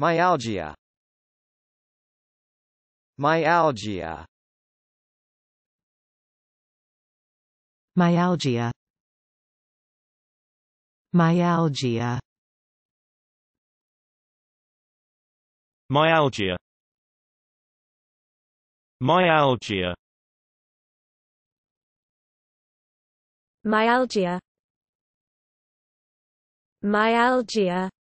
Myalgia Myalgia Myalgia Myalgia Myalgia Myalgia Myalgia Myalgia